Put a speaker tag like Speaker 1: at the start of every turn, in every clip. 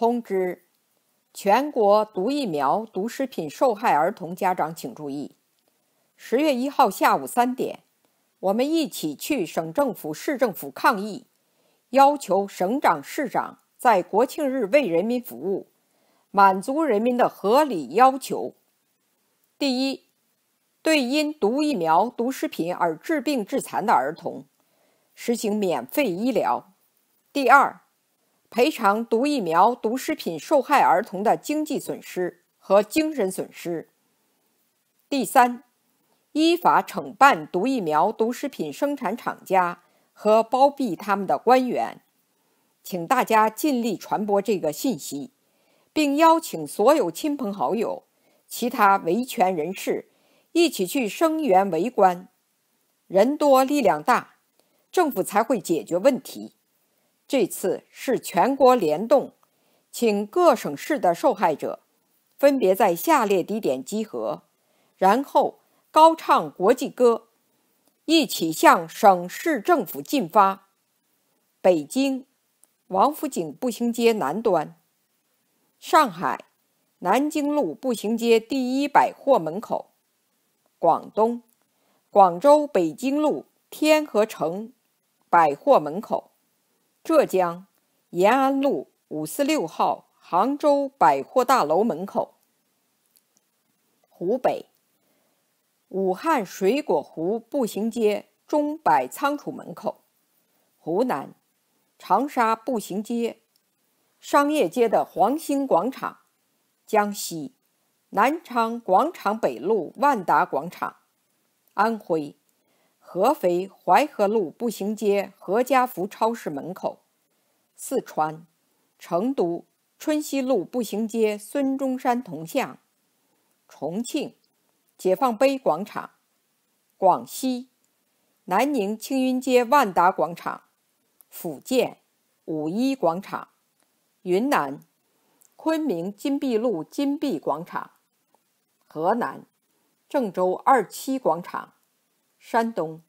Speaker 1: 通知：全国毒疫苗、毒食品受害儿童家长请注意，十月一号下午三点，我们一起去省政府、市政府抗议，要求省长、市长在国庆日为人民服务，满足人民的合理要求。第一，对因毒疫苗、毒食品而致病、致残的儿童，实行免费医疗。第二。赔偿毒疫苗、毒食品受害儿童的经济损失和精神损失。第三，依法惩办毒疫苗、毒食品生产厂家和包庇他们的官员。请大家尽力传播这个信息，并邀请所有亲朋好友、其他维权人士一起去声援围观，人多力量大，政府才会解决问题。这次是全国联动，请各省市的受害者分别在下列地点集合，然后高唱国际歌，一起向省市政府进发。北京，王府井步行街南端；上海，南京路步行街第一百货门口；广东，广州北京路天河城百货门口。浙江延安路五四六号杭州百货大楼门口。湖北武汉水果湖步行街中百仓储门口。湖南长沙步行街商业街的黄兴广场。江西南昌广场北路万达广场。安徽。合肥淮河路步行街何家福超市门口，四川成都春熙路步行街孙中山铜像，重庆解放碑广场，广西南宁青云街万达广场，福建五一广场，云南昆明金碧路金碧广场，河南郑州二七广场。山东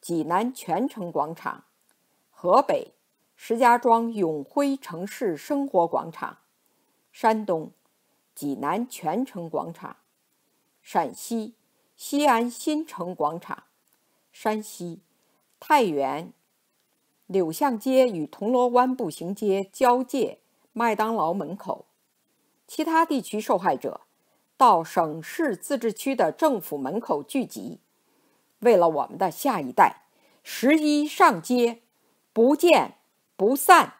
Speaker 1: 济南泉城广场，河北石家庄永辉城市生活广场，山东济南泉城广场，陕西西安新城广场，山西太原柳巷街与铜锣湾步行街交界麦当劳门口，其他地区受害者到省市自治区的政府门口聚集。为了我们的下一代，十一上街，不见不散。